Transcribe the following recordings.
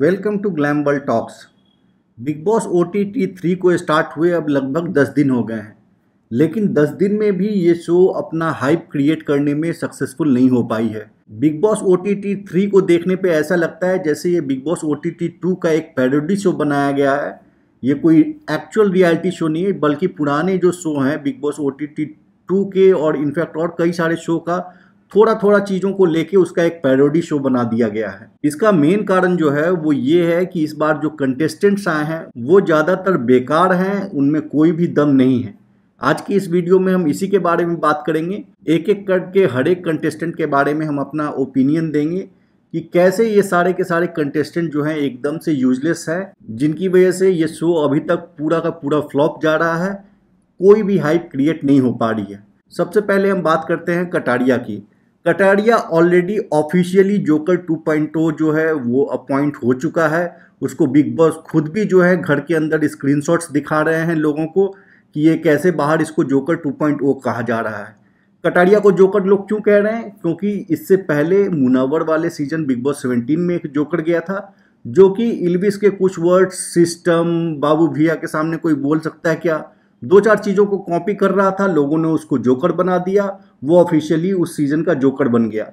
welcome to Glamble Talks Bigg Boss O T T three को start हुए अब लगभग दस दिन हो गए हैं लेकिन दस दिन में भी ये शो अपना हाइप क्रिएट करने में सक्सेसफुल नहीं हो पाई है Bigg Boss O T T three को देखने पे ऐसा लगता है जैसे ये Bigg Boss O T T two का एक पैरोडी शो बनाया गया है ये कोई एक्चुअल रियलिटी शो नहीं है बल्कि पुराने जो शो हैं Bigg Boss O T T two के और इनफैक्ट और कई सारे शो का थोड़ा थोड़ा चीज़ों को लेके उसका एक पैरोडी शो बना दिया गया है इसका मेन कारण जो है वो ये है कि इस बार जो कंटेस्टेंट्स आए हैं वो ज़्यादातर बेकार हैं उनमें कोई भी दम नहीं है आज की इस वीडियो में हम इसी के बारे में बात करेंगे एक एक करके हर एक कंटेस्टेंट के बारे में हम अपना ओपिनियन देंगे कि कैसे ये सारे के सारे कंटेस्टेंट जो हैं एकदम से यूजलेस हैं जिनकी वजह से ये शो अभी तक पूरा का पूरा फ्लॉप जा रहा है कोई भी हाइप क्रिएट नहीं हो पा रही है सबसे पहले हम बात करते हैं कटारिया की कटारिया ऑलरेडी ऑफिशियली जोकर 2.0 जो है वो अपॉइंट हो चुका है उसको बिग बॉस खुद भी जो है घर के अंदर स्क्रीनशॉट्स दिखा रहे हैं लोगों को कि ये कैसे बाहर इसको जोकर 2.0 कहा जा रहा है कटारिया को जोकर लोग क्यों कह रहे हैं क्योंकि इससे पहले मुनावर वाले सीजन बिग बॉस 17 में एक जोकर गया था जो कि इलविस के कुछ वर्ड्स सिस्टम बाबू भैया के सामने कोई बोल सकता है क्या दो चार चीज़ों को कॉपी कर रहा था लोगों ने उसको जोकर बना दिया वो ऑफिशियली उस सीज़न का जोकर बन गया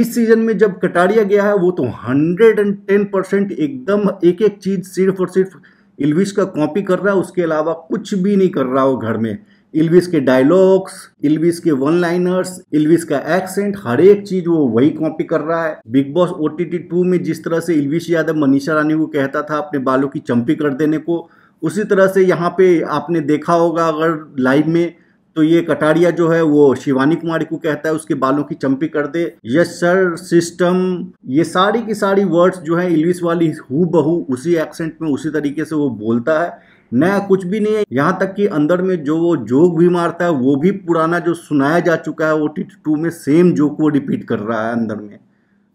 इस सीज़न में जब कटारिया गया है वो तो हंड्रेड एंड टेन परसेंट एकदम एक एक चीज़ सिर्फ और सिर्फ इल्विश का कॉपी कर रहा है उसके अलावा कुछ भी नहीं कर रहा वो घर में इलविश के डायलॉग्स इलविश के वन लाइनर्स इलविश का एक्सेंट हर एक चीज वो वही कॉपी कर रहा है बिग बॉस ओ टी में जिस तरह से इल्विश यादव मनीषा रानी को कहता था अपने बालों की चंपी कर देने को उसी तरह से यहाँ पे आपने देखा होगा अगर लाइव में तो ये कटारिया जो है वो शिवानी कुमारी को कहता है उसके बालों की चंपी कर दे यस सर सिस्टम ये सारी की सारी वर्ड्स जो है इंग्लिश वाली हु बहू उसी एक्सेंट में उसी तरीके से वो बोलता है नया कुछ भी नहीं है यहाँ तक कि अंदर में जो वो जोक भी मारता है वो भी पुराना जो सुनाया जा चुका है वो टी टू में सेम जोक वो रिपीट कर रहा है अंदर में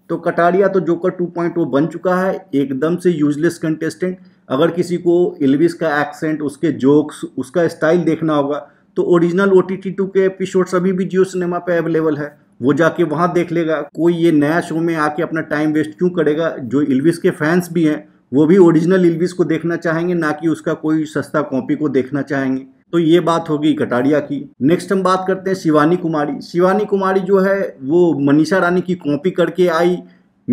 तो कटारिया तो जोकर 2.0 बन चुका है एकदम से यूजलेस कंटेस्टेंट अगर किसी को एलविस का एक्सेंट उसके जोक्स उसका स्टाइल देखना होगा तो ओरिजिनल ओ टी के एपिसोड्स अभी भी जियो सिनेमा पे अवेलेबल है वो जाके वहाँ देख लेगा कोई ये नया शो में आके अपना टाइम वेस्ट क्यों करेगा जो इल्विस के फैंस भी हैं वो भी ओरिजिनल इल्विस को देखना चाहेंगे ना कि उसका कोई सस्ता कॉपी को देखना चाहेंगे तो ये बात होगी कटारिया की नेक्स्ट हम बात करते हैं शिवानी कुमारी शिवानी कुमारी जो है वो मनीषा रानी की कॉपी करके आई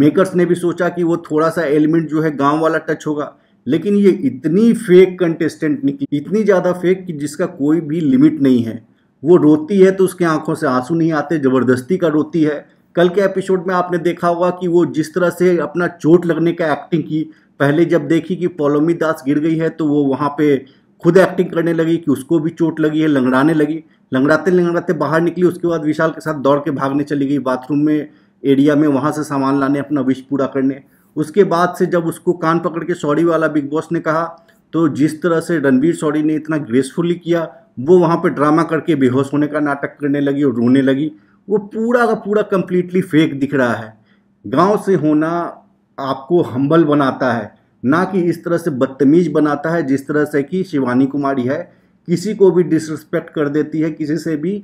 मेकर्स ने भी सोचा कि वो थोड़ा सा एलिमेंट जो है गांव वाला टच होगा लेकिन ये इतनी फेक कंटेस्टेंट निकली इतनी ज़्यादा फेक कि जिसका कोई भी लिमिट नहीं है वो रोती है तो उसके आंखों से आंसू नहीं आते ज़बरदस्ती का रोती है कल के एपिसोड में आपने देखा होगा कि वो जिस तरह से अपना चोट लगने का एक्टिंग की पहले जब देखी कि पोलोमी दास गिर गई है तो वो वहाँ पे खुद एक्टिंग करने लगी कि उसको भी चोट लगी है लंगड़ाने लगी लंगड़ाते लंगड़ाते बाहर निकली उसके बाद विशाल के साथ दौड़ के भागने चली गई बाथरूम में एरिया में वहाँ से सामान लाने अपना विश पूरा करने उसके बाद से जब उसको कान पकड़ के सॉरी वाला बिग बॉस ने कहा तो जिस तरह से रणवीर सॉरी ने इतना ग्रेसफुली किया वो वहाँ पर ड्रामा करके बेहोश होने का नाटक करने लगी और रोने लगी वो पूरा का पूरा कम्प्लीटली फेक दिख रहा है गाँव से होना आपको हम्बल बनाता है ना कि इस तरह से बदतमीज़ बनाता है जिस तरह से कि शिवानी कुमारी है किसी को भी डिसरिस्पेक्ट कर देती है किसी से भी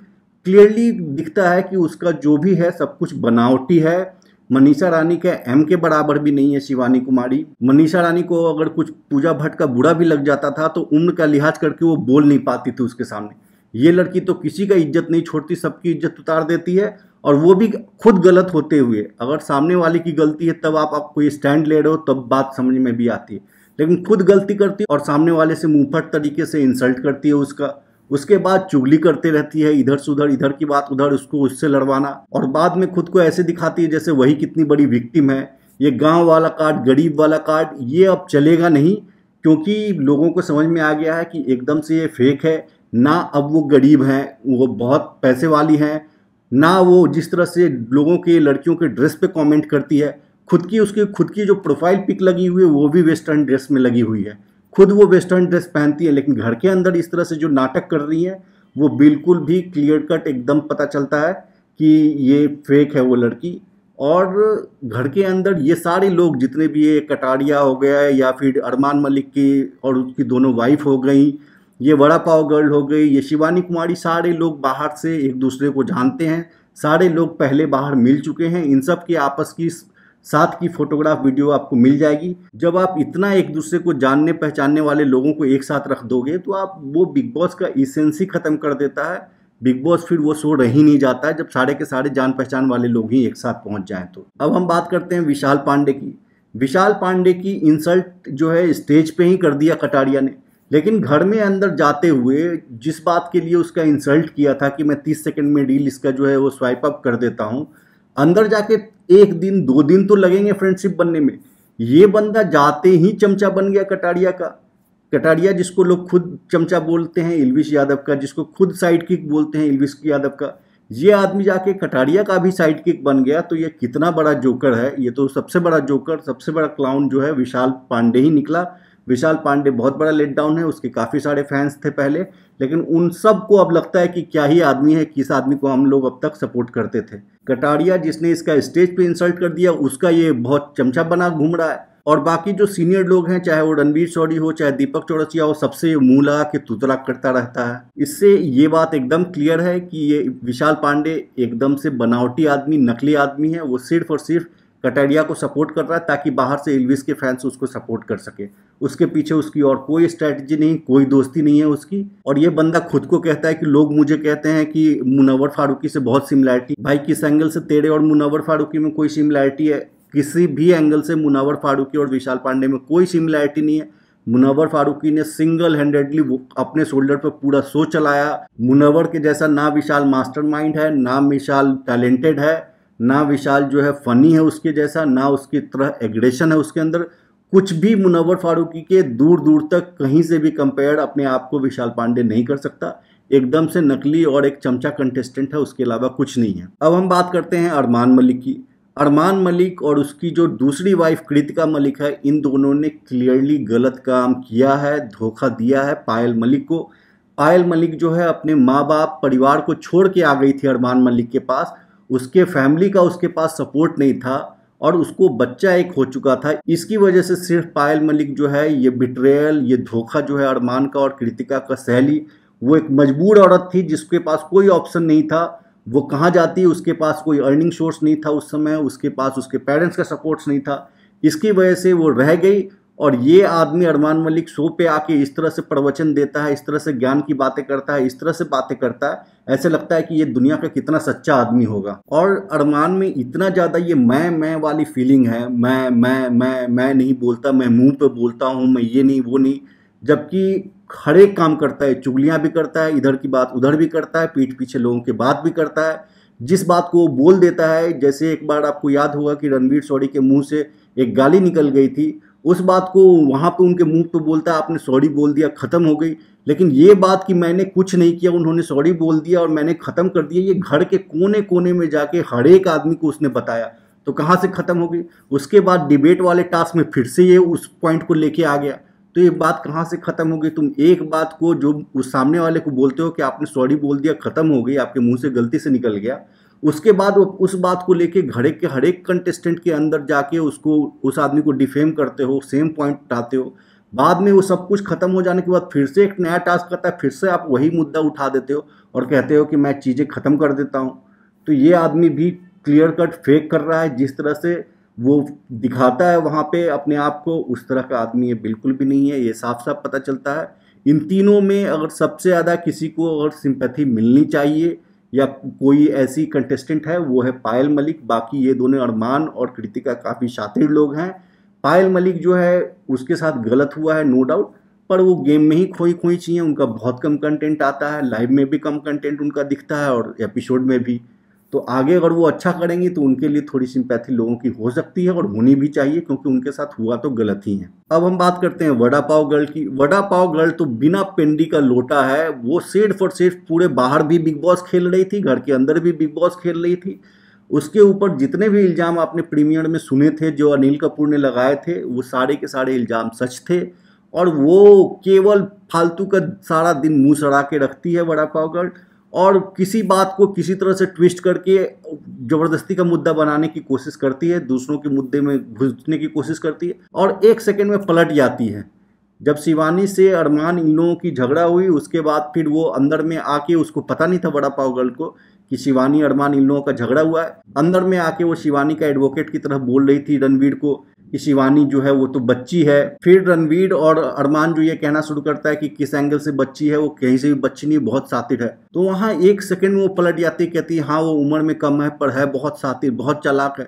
क्लियरली दिखता है कि उसका जो भी है सब कुछ बनावटी है मनीषा रानी के एम के बराबर भी नहीं है शिवानी कुमारी मनीषा रानी को अगर कुछ पूजा भट्ट का बुरा भी लग जाता था तो उम्र का लिहाज करके वो बोल नहीं पाती थी उसके सामने ये लड़की तो किसी का इज्जत नहीं छोड़ती सबकी इज्जत उतार देती है और वो भी खुद गलत होते हुए अगर सामने वाले की गलती है तब आप, आप कोई स्टैंड ले रहे हो तब बात समझ में भी आती है लेकिन खुद गलती करती है और सामने वाले से मुँहफट तरीके से इंसल्ट करती है उसका उसके बाद चुगली करते रहती है इधर से उधर इधर की बात उधर उसको उससे लड़वाना और बाद में खुद को ऐसे दिखाती है जैसे वही कितनी बड़ी विक्टिम है ये गांव वाला कार्ड गरीब वाला कार्ड ये अब चलेगा नहीं क्योंकि लोगों को समझ में आ गया है कि एकदम से ये फेक है ना अब वो गरीब हैं वो बहुत पैसे वाली हैं ना वो जिस तरह से लोगों के लड़कियों के ड्रेस पे कमेंट करती है खुद की उसकी खुद की जो प्रोफाइल पिक लगी हुई है वो भी वेस्टर्न ड्रेस में लगी हुई है खुद वो वेस्टर्न ड्रेस पहनती है लेकिन घर के अंदर इस तरह से जो नाटक कर रही है वो बिल्कुल भी क्लियर कट एकदम पता चलता है कि ये फेक है वो लड़की और घर के अंदर ये सारे लोग जितने भी ये कटारिया हो गया है या फिर अरमान मलिक की और उसकी दोनों वाइफ हो गई ये वड़ा पाव गर्ल हो गई ये शिवानी कुमारी सारे लोग बाहर से एक दूसरे को जानते हैं सारे लोग पहले बाहर मिल चुके हैं इन सब के आपस की साथ की फ़ोटोग्राफ वीडियो आपको मिल जाएगी जब आप इतना एक दूसरे को जानने पहचानने वाले लोगों को एक साथ रख दोगे तो आप वो बिग बॉस का इसेंस ही ख़त्म कर देता है बिग बॉस फिर वो शो रह ही नहीं जाता है जब सारे के सारे जान पहचान वाले लोग ही एक साथ पहुंच जाएं तो अब हम बात करते हैं विशाल पांडे की विशाल पांडे की इंसल्ट जो है स्टेज पे ही कर दिया कटारिया ने लेकिन घर में अंदर जाते हुए जिस बात के लिए उसका इंसल्ट किया था कि मैं तीस सेकंड में डील इसका जो है वो स्वाइप अप कर देता हूँ अंदर जाके एक दिन दो दिन तो लगेंगे फ्रेंडशिप बनने में ये बंदा जाते ही चमचा बन गया कटारिया का कटारिया जिसको लोग खुद चमचा बोलते हैं इलविश यादव का जिसको खुद साइड किक बोलते हैं इलविश यादव का ये आदमी जाके कटारिया का भी साइड किक बन गया तो ये कितना बड़ा जोकर है ये तो सबसे बड़ा जोकर सबसे बड़ा क्लाउन जो है विशाल पांडे ही निकला विशाल पांडे बहुत बड़ा लेट डाउन है उसके काफ़ी सारे फैंस थे पहले लेकिन उन सब को अब लगता है कि क्या ही आदमी है किस आदमी को हम लोग अब तक सपोर्ट करते थे कटारिया जिसने इसका स्टेज पे इंसल्ट कर दिया उसका ये बहुत चमचा बना घूम रहा है और बाकी जो सीनियर लोग हैं चाहे वो रणवीर चौड़ी हो चाहे दीपक चौरसिया हो सबसे मुंह लगा के तुतरा करता रहता है इससे ये बात एकदम क्लियर है कि ये विशाल पांडे एकदम से बनावटी आदमी नकली आदमी है वो सिर्फ और सिर्फ कटारिया को सपोर्ट कर रहा है ताकि बाहर से एलविस के फैंस उसको सपोर्ट कर सके उसके पीछे उसकी और कोई स्ट्रैटेजी नहीं कोई दोस्ती नहीं है उसकी और ये बंदा खुद को कहता है कि लोग मुझे कहते हैं कि मुनवर फारूकी से बहुत सिमिलैरिटी भाई किस एंगल से तेरे और मुनवर फारूकी में कोई सिमिलैरिटी है किसी भी एंगल से मुनावर फारूकी और विशाल पांडे में कोई सिमिलैरिटी नहीं है मुनावर फारूकी ने सिंगल हैंडेडली अपने शोल्डर पर पूरा शो चलाया मुनावर के जैसा ना विशाल मास्टर है ना विशाल टैलेंटेड है ना विशाल जो है फनी है उसके जैसा ना उसकी तरह एग्रेशन है उसके अंदर कुछ भी मुनवर फारूकी के दूर दूर तक कहीं से भी कंपेयर अपने आप को विशाल पांडे नहीं कर सकता एकदम से नकली और एक चमचा कंटेस्टेंट है उसके अलावा कुछ नहीं है अब हम बात करते हैं अरमान मलिक की अरमान मलिक और उसकी जो दूसरी वाइफ कृतिका मलिक है इन दोनों ने क्लियरली गलत काम किया है धोखा दिया है पायल मलिक को पायल मलिक जो है अपने माँ बाप परिवार को छोड़ के आ गई थी अरमान मलिक के पास उसके फैमिली का उसके पास सपोर्ट नहीं था और उसको बच्चा एक हो चुका था इसकी वजह से सिर्फ पायल मलिक जो है ये बिट्रेयल ये धोखा जो है अरमान का और कृतिका का सहेली वो एक मजबूर औरत थी जिसके पास कोई ऑप्शन नहीं था वो कहाँ जाती उसके पास कोई अर्निंग सोर्स नहीं था उस समय उसके पास उसके पेरेंट्स का सपोर्ट्स नहीं था इसकी वजह से वो रह गई और ये आदमी अरमान मलिक शो पे आके इस तरह से प्रवचन देता है इस तरह से ज्ञान की बातें करता है इस तरह से बातें करता है ऐसे लगता है कि ये दुनिया का कितना सच्चा आदमी होगा और अरमान में इतना ज़्यादा ये मैं मैं वाली फीलिंग है मैं मैं मैं मैं नहीं बोलता मैं मुंह पे बोलता हूँ मैं ये नहीं वो नहीं जबकि हर एक काम करता है चुगलियाँ भी करता है इधर की बात उधर भी करता है पीठ पीछे लोगों की बात भी करता है जिस बात को वो बोल देता है जैसे एक बार आपको याद होगा कि रणवीर सौरी के मुंह से एक गाली निकल गई थी उस बात को वहाँ पे उनके मुंह तो बोलता आपने सॉरी बोल दिया ख़त्म हो गई लेकिन ये बात कि मैंने कुछ नहीं किया उन्होंने सॉरी बोल दिया और मैंने ख़त्म कर दिया ये घर के कोने कोने में जाके हर एक आदमी को उसने बताया तो कहाँ से ख़त्म हो गई उसके बाद डिबेट वाले टास्क में फिर से ये उस पॉइंट को लेके आ गया तो ये बात कहाँ से ख़त्म हो गई तुम एक बात को जो उस सामने वाले को बोलते हो कि आपने सॉरी बोल दिया ख़त्म हो गई आपके मुँह से गलती से निकल गया उसके बाद वो उस बात को लेके घड़े के हर एक कंटेस्टेंट के अंदर जाके उसको उस आदमी को डिफेम करते हो सेम पॉइंट उठाते हो बाद में वो सब कुछ खत्म हो जाने के बाद फिर से एक नया टास्क करता है फिर से आप वही मुद्दा उठा देते हो और कहते हो कि मैं चीज़ें ख़त्म कर देता हूँ तो ये आदमी भी क्लियर कट फेक कर रहा है जिस तरह से वो दिखाता है वहाँ पे अपने आप को उस तरह का आदमी ये बिल्कुल भी नहीं है ये साफ साफ पता चलता है इन तीनों में अगर सबसे ज़्यादा किसी को अगर सिंपैथी मिलनी चाहिए या कोई ऐसी कंटेस्टेंट है वो है पायल मलिक बाकी ये दोनों अरमान और कृतिका काफ़ी शातिर लोग हैं पायल मलिक जो है उसके साथ गलत हुआ है नो डाउट पर वो गेम में ही खोई खोई चाहिए उनका बहुत कम कंटेंट आता है लाइव में भी कम कंटेंट उनका दिखता है और एपिसोड में भी तो आगे अगर वो अच्छा करेंगे तो उनके लिए थोड़ी सिंपैथी लोगों की हो सकती है और होनी भी चाहिए क्योंकि उनके साथ हुआ तो गलत ही है अब हम बात करते हैं वड़ा पाव गर्ल की वड़ा पाव गर्ल तो बिना पेंडी का लोटा है वो सेठ फॉर सेठ पूरे बाहर भी बिग बॉस खेल रही थी घर के अंदर भी बिग बॉस खेल रही थी उसके ऊपर जितने भी इल्ज़ाम आपने प्रीमियर में सुने थे जो अनिल कपूर ने लगाए थे वो सारे के सारे इल्ज़ाम सच थे और वो केवल फालतू का सारा दिन मुंह सड़ा के रखती है वड़ा पाव गर्ल और किसी बात को किसी तरह से ट्विस्ट करके ज़बरदस्ती का मुद्दा बनाने की कोशिश करती है दूसरों के मुद्दे में घुसने की कोशिश करती है और एक सेकेंड में पलट जाती है जब शिवानी से अरमान इन लोगों की झगड़ा हुई उसके बाद फिर वो अंदर में आके उसको पता नहीं था बड़ा पाव गर्ल को कि शिवानी अरमान इन लोगों का झगड़ा हुआ है अंदर में आके वो शिवानी का एडवोकेट की तरह बोल रही थी रणवीर को कि शिवानी जो है वो तो बच्ची है फिर रणवीर और अरमान जो ये कहना शुरू करता है कि किस एंगल से बच्ची है वो कहीं से भी बच्ची नहीं बहुत सातिर है तो वहाँ एक सेकेंड में वो पलट जाती कहती है हाँ वो उम्र में कम है पर है बहुत सातिर बहुत चालाक है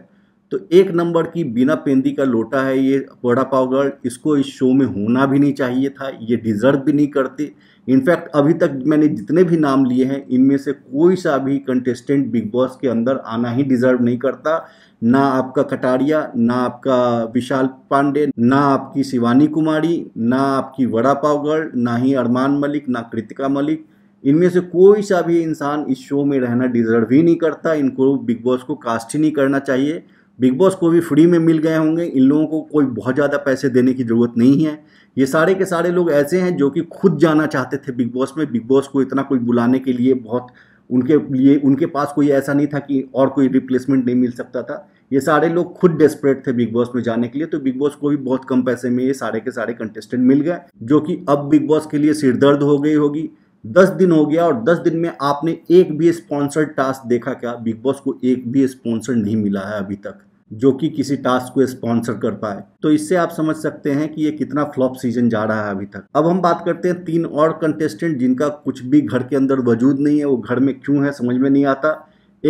तो एक नंबर की बिना पेंदी का लोटा है ये वड़ा पाव गर्ल इसको इस शो में होना भी नहीं चाहिए था ये डिज़र्व भी नहीं करती इनफैक्ट अभी तक मैंने जितने भी नाम लिए हैं इनमें से कोई सा भी कंटेस्टेंट बिग बॉस के अंदर आना ही डिज़र्व नहीं करता ना आपका कटारिया ना आपका विशाल पांडे ना आपकी शिवानी कुमारी ना आपकी वड़ा पावगढ़ ना ही अरमान मलिक ना कृतिका मलिक इनमें से कोई सा भी इंसान इस शो में रहना डिजर्व ही नहीं करता इनको बिग बॉस को कास्ट ही नहीं करना चाहिए बिग बॉस को भी फ्री में मिल गए होंगे इन लोगों को कोई बहुत ज़्यादा पैसे देने की ज़रूरत नहीं है ये सारे के सारे लोग ऐसे हैं जो कि खुद जाना चाहते थे बिग बॉस में बिग बॉस को इतना कोई बुलाने के लिए बहुत उनके लिए उनके पास कोई ऐसा नहीं था कि और कोई रिप्लेसमेंट नहीं मिल सकता था ये सारे लोग खुद डेस्परेट थे बिग बॉस में जाने के लिए तो बिग बॉस को भी बहुत कम पैसे में ये सारे के सारे कंटेस्टेंट मिल गए जो कि अब बिग बॉस के लिए सिरदर्द हो गई होगी दस दिन हो गया और दस दिन में आपने एक भी स्पॉन्सर्ड टास्क देखा क्या बिग बॉस को एक भी स्पॉन्सर नहीं मिला है अभी तक जो कि किसी टास्क को स्पॉन्सर कर पाए तो इससे आप समझ सकते हैं कि ये कितना फ्लॉप सीजन जा रहा है अभी तक अब हम बात करते हैं तीन और कंटेस्टेंट जिनका कुछ भी घर के अंदर वजूद नहीं है वो घर में क्यों है समझ में नहीं आता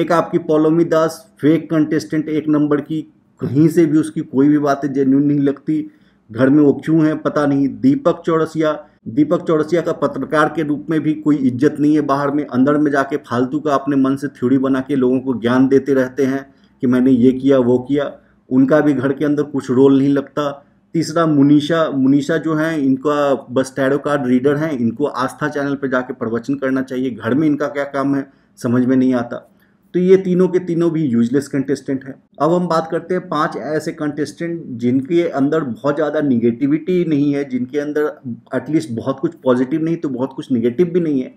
एक आपकी पोलोमी दास फेक कंटेस्टेंट एक नंबर की कहीं से भी उसकी कोई भी बातें जेन्यून नहीं लगती घर में वो क्यों है पता नहीं दीपक चौरसिया दीपक चौरसिया का पत्रकार के रूप में भी कोई इज्जत नहीं है बाहर में अंदर में जाके फालतू का अपने मन से थ्योरी बना के लोगों को ज्ञान देते रहते हैं कि मैंने ये किया वो किया उनका भी घर के अंदर कुछ रोल नहीं लगता तीसरा मुनीषा मुनीषा जो है इनका बस टैरो कार्ड रीडर हैं इनको आस्था चैनल पर जाके प्रवचन करना चाहिए घर में इनका क्या काम है समझ में नहीं आता तो ये तीनों के तीनों भी यूजलेस कंटेस्टेंट हैं अब हम बात करते हैं पांच ऐसे कंटेस्टेंट जिनके अंदर बहुत ज़्यादा निगेटिविटी नहीं है जिनके अंदर एटलीस्ट बहुत कुछ पॉजिटिव नहीं तो बहुत कुछ निगेटिव भी नहीं है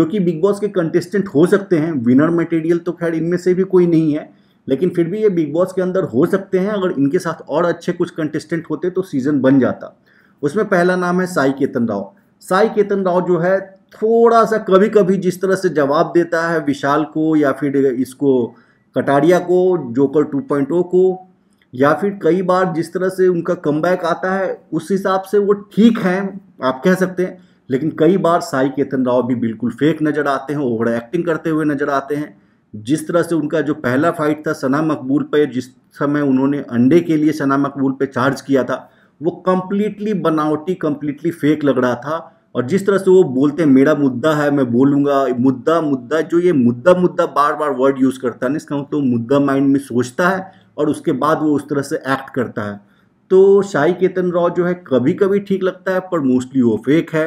जो कि बिग बॉस के कंटेस्टेंट हो सकते हैं विनर मटेरियल तो खैर इनमें से भी कोई नहीं है लेकिन फिर भी ये बिग बॉस के अंदर हो सकते हैं अगर इनके साथ और अच्छे कुछ कंटेस्टेंट होते तो सीज़न बन जाता उसमें पहला नाम है साई केतन राव साई केतन राव जो है थोड़ा सा कभी कभी जिस तरह से जवाब देता है विशाल को या फिर इसको कटारिया को जोकर 2.0 को या फिर कई बार जिस तरह से उनका कम आता है उस हिसाब से वो ठीक हैं आप कह सकते हैं लेकिन कई बार साई केतन राव भी बिल्कुल फेक नज़र आते हैं ओवर एक्टिंग करते हुए नज़र आते हैं जिस तरह से उनका जो पहला फाइट था सना मकबूल पे जिस समय उन्होंने अंडे के लिए सना मकबूल पे चार्ज किया था वो कम्प्लीटली बनावटी कम्प्लीटली फेक लग रहा था और जिस तरह से वो बोलते हैं मेरा मुद्दा है मैं बोलूँगा मुद्दा मुद्दा जो ये मुद्दा मुद्दा बार बार वर्ड यूज़ करता है ना इसका मतलब तो मुद्दा माइंड में सोचता है और उसके बाद वो उस तरह से एक्ट करता है तो शाही केतन राव जो है कभी कभी ठीक लगता है पर मोस्टली वो फेक है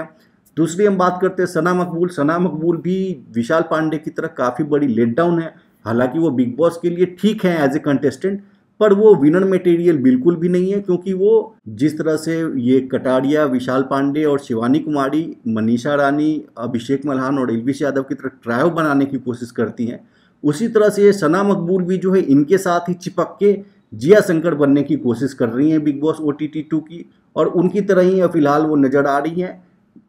दूसरी हम बात करते हैं सना मकबूल सना मकबूल भी विशाल पांडे की तरह काफ़ी बड़ी लेट डाउन है हालांकि वो बिग बॉस के लिए ठीक है एज ए कंटेस्टेंट पर वो विनर मटेरियल बिल्कुल भी नहीं है क्योंकि वो जिस तरह से ये कटारिया विशाल पांडे और शिवानी कुमारी मनीषा रानी अभिषेक मल्हान और एलविश यादव की तरह ट्रायो बनाने की कोशिश करती हैं उसी तरह से ये सना मकबूल भी जो है इनके साथ ही चिपक के जिया शंकर बनने की कोशिश कर रही हैं बिग बॉस ओ टी की और उनकी तरह ही फिलहाल वो नज़र आ रही हैं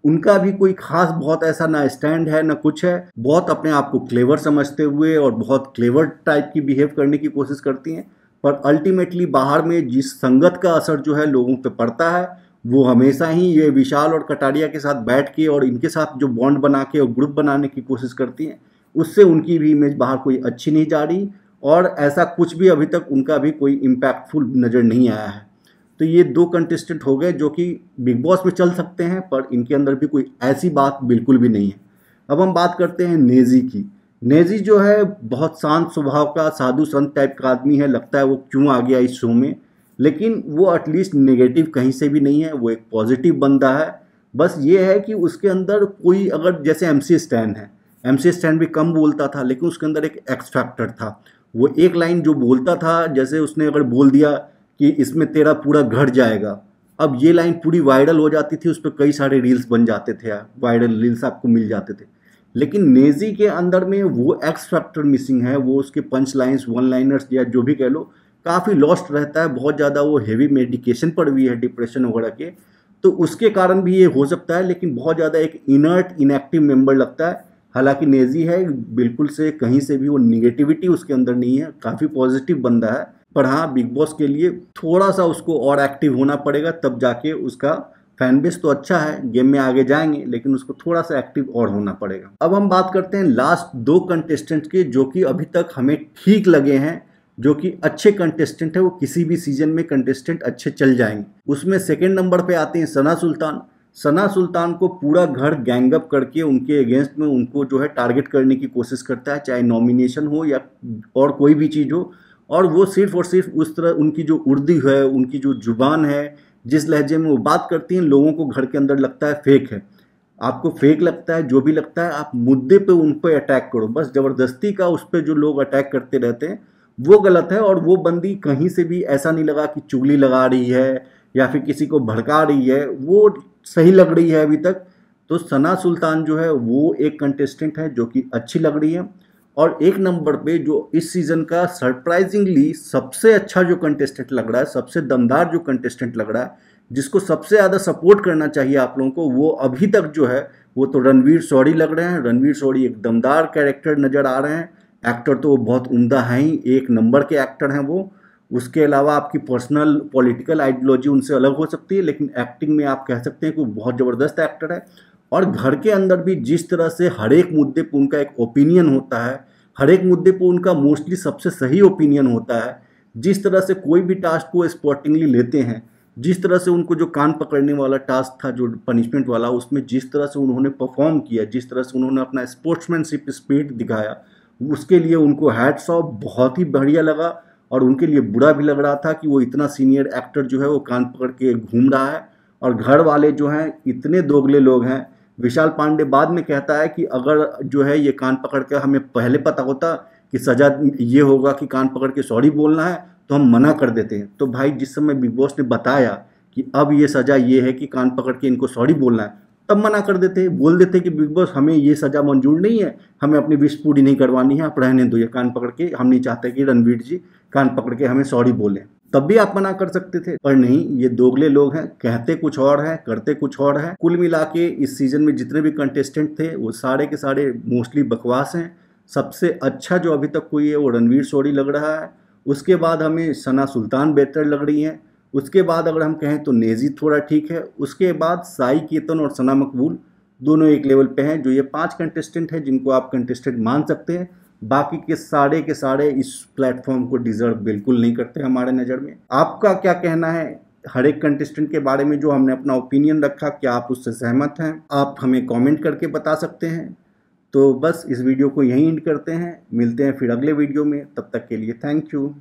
उनका भी कोई खास बहुत ऐसा ना स्टैंड है ना कुछ है बहुत अपने आप को क्लेवर समझते हुए और बहुत क्लेवर टाइप की बिहेव करने की कोशिश करती हैं पर अल्टीमेटली बाहर में जिस संगत का असर जो है लोगों पे पड़ता है वो हमेशा ही ये विशाल और कटारिया के साथ बैठ के और इनके साथ जो बॉन्ड बना के और ग्रुप बनाने की कोशिश करती हैं उससे उनकी भी इमेज बाहर कोई अच्छी नहीं जा रही और ऐसा कुछ भी अभी तक उनका भी कोई इम्पैक्टफुल नज़र नहीं आया है तो ये दो कंटेस्टेंट हो गए जो कि बिग बॉस में चल सकते हैं पर इनके अंदर भी कोई ऐसी बात बिल्कुल भी नहीं है अब हम बात करते हैं नेजी की नेजी जो है बहुत शांत स्वभाव का साधु संत टाइप का आदमी है लगता है वो क्यों आ गया इस शो में लेकिन वो एटलीस्ट नेगेटिव कहीं से भी नहीं है वो एक पॉजिटिव बंदा है बस ये है कि उसके अंदर कोई अगर जैसे एम सी स्टैंड है एम सी स्टैंड भी कम बोलता था लेकिन उसके अंदर एक एक्स फैक्टर था वो एक लाइन जो बोलता था जैसे उसने अगर बोल दिया कि इसमें तेरा पूरा घर जाएगा अब ये लाइन पूरी वायरल हो जाती थी उस पर कई सारे रील्स बन जाते थे वायरल रील्स आपको मिल जाते थे लेकिन नेजी के अंदर में वो एक्स फैक्टर मिसिंग है वो उसके पंच लाइन्स वन लाइनर्स या जो भी कह लो काफ़ी लॉस्ट रहता है बहुत ज़्यादा वो हैवी मेडिकेशन पर भी है डिप्रेशन वगैरह के तो उसके कारण भी ये हो सकता है लेकिन बहुत ज़्यादा एक इनर्ट इनएक्टिव मेंबर लगता है हालांकि नेजी है बिल्कुल से कहीं से भी वो निगेटिविटी उसके अंदर नहीं है काफ़ी पॉजिटिव बंदा है पर हाँ बिग बॉस के लिए थोड़ा सा उसको और एक्टिव होना पड़ेगा तब जाके उसका फैन बेस तो अच्छा है गेम में आगे जाएंगे लेकिन उसको थोड़ा सा एक्टिव और होना पड़ेगा अब हम बात करते हैं लास्ट दो कंटेस्टेंट के जो कि अभी तक हमें ठीक लगे हैं जो कि अच्छे कंटेस्टेंट है वो किसी भी सीजन में कंटेस्टेंट अच्छे चल जाएंगे उसमें सेकेंड नंबर पर आते हैं सना सुल्तान सना सुल्तान को पूरा घर गैंगअप करके उनके अगेंस्ट में उनको जो है टारगेट करने की कोशिश करता है चाहे नॉमिनेशन हो या और कोई भी चीज़ हो और वो सिर्फ और सिर्फ उस तरह उनकी जो उर्दू है उनकी जो जुबान है जिस लहजे में वो बात करती हैं लोगों को घर के अंदर लगता है फेक है आपको फेक लगता है जो भी लगता है आप मुद्दे पे उन पर अटैक करो बस ज़बरदस्ती का उस पर जो लोग अटैक करते रहते हैं वो गलत है और वो बंदी कहीं से भी ऐसा नहीं लगा कि चुगली लगा रही है या फिर किसी को भड़का रही है वो सही लग रही है अभी तक तो सना सुल्तान जो है वो एक कंटेस्टेंट है जो कि अच्छी लग रही है और एक नंबर पे जो इस सीज़न का सरप्राइजिंगली सबसे अच्छा जो कंटेस्टेंट लग रहा है सबसे दमदार जो कंटेस्टेंट लग रहा है जिसको सबसे ज़्यादा सपोर्ट करना चाहिए आप लोगों को वो अभी तक जो है वो तो रणवीर सौरी लग रहे हैं रणवीर सौरी एक दमदार कैरेक्टर नज़र आ रहे हैं एक्टर तो वो बहुत उमदा हैं ही एक नंबर के एक्टर हैं वो उसके अलावा आपकी पर्सनल पॉलिटिकल आइडियोलॉजी उनसे अलग हो सकती है लेकिन एक्टिंग में आप कह सकते हैं कि बहुत ज़बरदस्त एक्टर है और घर के अंदर भी जिस तरह से हर एक मुद्दे पर उनका एक ओपिनियन होता है हर एक मुद्दे पर उनका मोस्टली सबसे सही ओपिनियन होता है जिस तरह से कोई भी टास्क को स्पॉटिंगली लेते हैं जिस तरह से उनको जो कान पकड़ने वाला टास्क था जो पनिशमेंट वाला उसमें जिस तरह से उन्होंने परफॉर्म किया जिस तरह से उन्होंने अपना स्पोर्ट्समैनशिप स्पीड दिखाया उसके लिए उनको हैट्स ऑफ बहुत ही बढ़िया लगा और उनके लिए बुरा भी लग रहा था कि वो इतना सीनियर एक्टर जो है वो कान पकड़ के घूम रहा है और घर वाले जो हैं इतने दोगले लोग हैं विशाल पांडे बाद में कहता है कि अगर जो है ये कान पकड़ कर हमें पहले पता होता कि सजा ये होगा कि कान पकड़ के सॉरी बोलना है तो हम मना कर देते हैं तो भाई जिस समय बिग बॉस ने बताया कि अब ये सज़ा ये है कि कान पकड़ के इनको सॉरी बोलना है तब मना कर देते बोल देते कि बिग बॉस हमें ये सज़ा मंजूर नहीं है हमें अपनी विश पूरी नहीं करवानी है आप रहने दो ये कान पकड़ के हम नहीं चाहते कि रणवीर जी कान पकड़ के हमें सॉरी बोलें तब भी आप मना कर सकते थे पर नहीं ये दोगले लोग हैं कहते कुछ और हैं करते कुछ और हैं कुल मिला के इस सीजन में जितने भी कंटेस्टेंट थे वो सारे के सारे मोस्टली बकवास हैं सबसे अच्छा जो अभी तक हुई है वो रणवीर सोरी लग रहा है उसके बाद हमें सना सुल्तान बेहतर लग रही हैं उसके बाद अगर हम कहें तो नेजी थोड़ा ठीक है उसके बाद साई केतन और सना मकबूल दोनों एक लेवल पे हैं जो ये पांच कंटेस्टेंट हैं जिनको आप कंटेस्टेंट मान सकते हैं बाकी के सारे के सारे इस प्लेटफॉर्म को डिजर्व बिल्कुल नहीं करते हमारे नज़र में आपका क्या कहना है हर एक कंटेस्टेंट के बारे में जो हमने अपना ओपिनियन रखा क्या आप उससे सहमत हैं आप हमें कमेंट करके बता सकते हैं तो बस इस वीडियो को यहीं एंड करते हैं मिलते हैं फिर अगले वीडियो में तब तक के लिए थैंक यू